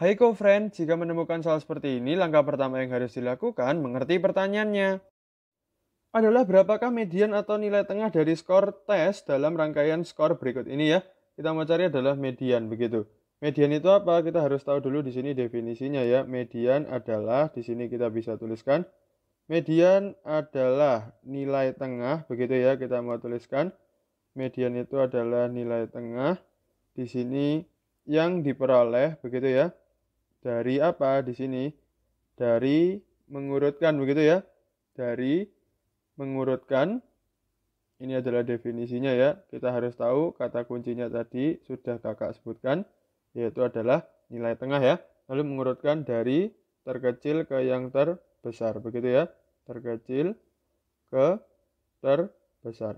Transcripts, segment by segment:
Hai co-friend, jika menemukan soal seperti ini, langkah pertama yang harus dilakukan mengerti pertanyaannya. Adalah berapakah median atau nilai tengah dari skor tes dalam rangkaian skor berikut ini ya. Kita mau cari adalah median begitu. Median itu apa? Kita harus tahu dulu di sini definisinya ya. Median adalah di sini kita bisa tuliskan median adalah nilai tengah begitu ya kita mau tuliskan. Median itu adalah nilai tengah di sini yang diperoleh begitu ya dari apa di sini? Dari mengurutkan begitu ya. Dari mengurutkan ini adalah definisinya ya. Kita harus tahu kata kuncinya tadi sudah Kakak sebutkan yaitu adalah nilai tengah ya. Lalu mengurutkan dari terkecil ke yang terbesar begitu ya. Terkecil ke terbesar.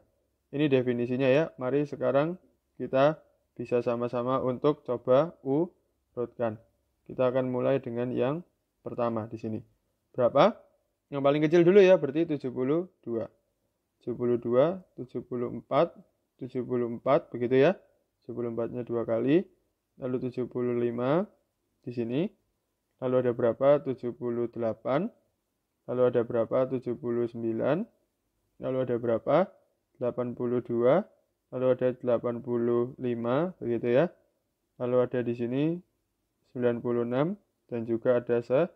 Ini definisinya ya. Mari sekarang kita bisa sama-sama untuk coba urutkan. Kita akan mulai dengan yang pertama di sini. Berapa? Yang paling kecil dulu ya, berarti 72. 72, 74, 74 begitu ya. 74-nya dua kali, lalu 75 di sini. Lalu ada berapa? 78. Lalu ada berapa? 79. Lalu ada berapa? 82. Lalu ada 85 begitu ya. Lalu ada di sini 96 dan juga ada 100.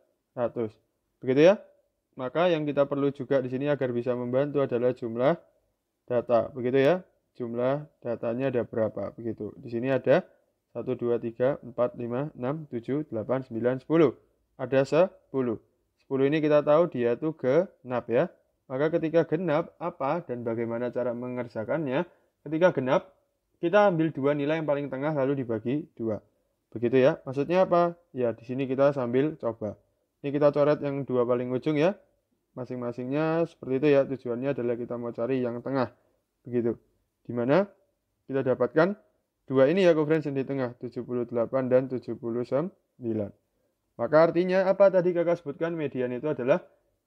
Begitu ya? Maka yang kita perlu juga di sini agar bisa membantu adalah jumlah data. Begitu ya? Jumlah datanya ada berapa? Begitu. Di sini ada 1 2 3 4 5 6 7 8 9 10. Ada 10. 10 ini kita tahu dia itu genap ya. Maka ketika genap apa dan bagaimana cara mengerjakannya? Ketika genap kita ambil dua nilai yang paling tengah lalu dibagi dua. Begitu ya. Maksudnya apa? Ya, di sini kita sambil coba. Ini kita coret yang dua paling ujung ya. Masing-masingnya seperti itu ya. Tujuannya adalah kita mau cari yang tengah. Begitu. Dimana kita dapatkan dua ini ya friends yang di tengah. 78 dan 79. Maka artinya apa tadi kakak sebutkan median itu adalah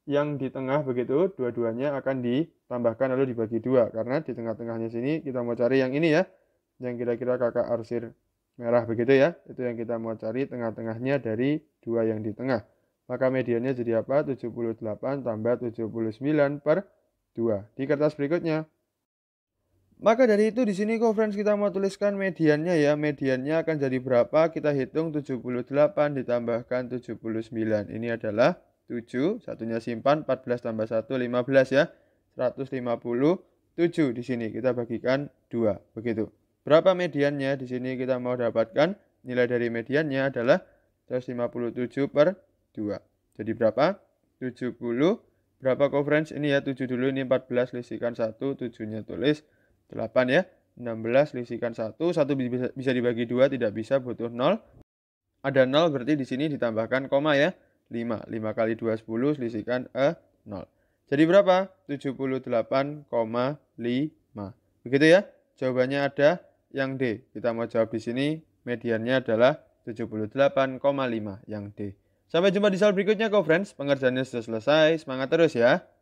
yang di tengah begitu dua-duanya akan ditambahkan lalu dibagi dua karena di tengah-tengahnya sini kita mau cari yang ini ya yang kira-kira kakak arsir merah begitu ya. Itu yang kita mau cari tengah-tengahnya dari dua yang di tengah. Maka mediannya jadi apa? 78 tambah 79 per 2. Di kertas berikutnya. Maka dari itu di sini friends kita mau tuliskan mediannya ya. Mediannya akan jadi berapa? Kita hitung 78 ditambahkan 79. Ini adalah 7, satunya simpan 14 tambah 1 15 ya. 157 di sini kita bagikan 2 begitu. Berapa mediannya? Di sini kita mau dapatkan nilai dari mediannya adalah 157 per 2. Jadi berapa? 70. Berapa coverage? Ini ya 7 dulu, ini 14, lisikan 1, 7-nya tulis 8 ya. 16 lisikan 1, 1 bisa dibagi 2, tidak bisa, butuh 0. Ada 0 berarti di sini ditambahkan koma ya. 5, 5 kali 2 10, lisikan e, eh, 0. Jadi berapa? 78,5. Begitu ya. Jawabannya ada yang D. Kita mau jawab di sini mediannya adalah 78,5 yang D. Sampai jumpa di soal berikutnya, co friends. Pengerjaannya sudah selesai. Semangat terus ya.